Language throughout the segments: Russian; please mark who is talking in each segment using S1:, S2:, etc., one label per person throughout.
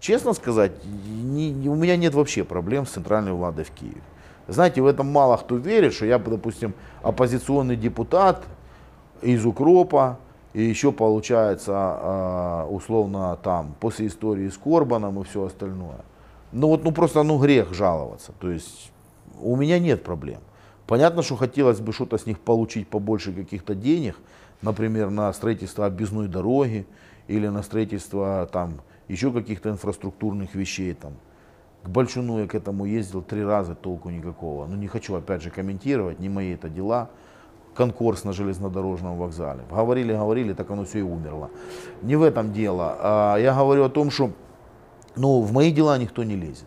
S1: Честно сказать, не, не, у меня нет вообще проблем с центральной владой в Киеве. Знаете, в этом мало кто верит, что я, допустим, оппозиционный депутат из Укропа, и еще получается, а, условно, там, после истории с Корбаном и все остальное. Ну вот, ну просто, ну грех жаловаться. То есть у меня нет проблем. Понятно, что хотелось бы что-то с них получить побольше каких-то денег, например, на строительство объездной дороги или на строительство там еще каких-то инфраструктурных вещей там. К Большину я к этому ездил три раза, толку никакого. Ну не хочу опять же комментировать, не мои это дела. Конкурс на железнодорожном вокзале. Говорили, говорили, так оно все и умерло. Не в этом дело. А я говорю о том, что ну, в мои дела никто не лезет.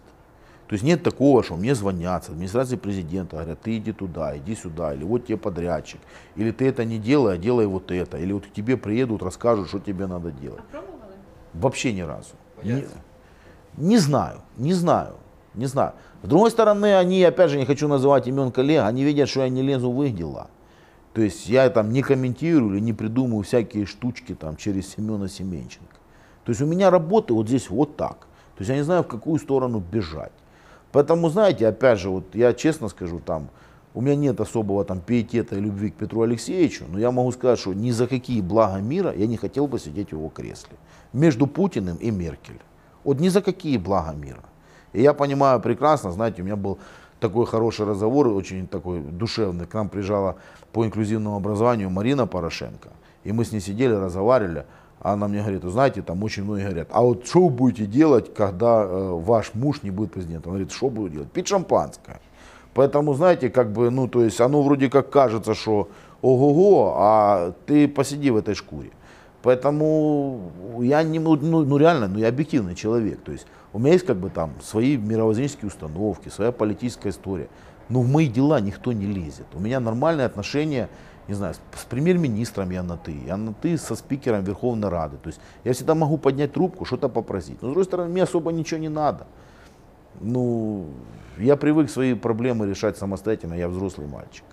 S1: То есть нет такого, что мне звонят с администрации президента, говорят, ты иди туда, иди сюда, или вот тебе подрядчик, или ты это не делай, а делай вот это, или вот к тебе приедут, расскажут, что тебе надо делать. А Вообще ни разу. Не, не знаю, не знаю, не знаю. С другой стороны, они, опять же, не хочу называть имен коллег, они видят, что я не лезу в их дела. То есть я там не комментирую или не придумываю всякие штучки там через Семена Семенченко. То есть у меня работы вот здесь вот так. То есть я не знаю, в какую сторону бежать. Поэтому, знаете, опять же, вот я честно скажу, там, у меня нет особого там пиетета и любви к Петру Алексеевичу, но я могу сказать, что ни за какие блага мира я не хотел бы сидеть в его кресле. Между Путиным и Меркель. Вот ни за какие блага мира. И я понимаю прекрасно, знаете, у меня был такой хороший разговор, очень такой душевный. К нам приезжала по инклюзивному образованию Марина Порошенко. И мы с ней сидели, разговаривали. А она мне говорит, знаете, там очень многие говорят, а вот что вы будете делать, когда э, ваш муж не будет президентом? Она говорит, что буду делать? Пить шампанское. Поэтому, знаете, как бы, ну, то есть, оно вроде как кажется, что ого-го, а ты посиди в этой шкуре. Поэтому я не, ну, ну, ну реально, ну я объективный человек. То есть у меня есть как бы там свои мировоззренческие установки, своя политическая история. Но в мои дела никто не лезет. У меня нормальные отношения, не знаю, с премьер-министром я на ты, я на ты со спикером Верховной Рады. То есть я всегда могу поднять трубку, что-то попросить. Но с другой стороны, мне особо ничего не надо. Ну, я привык свои проблемы решать самостоятельно, я взрослый мальчик.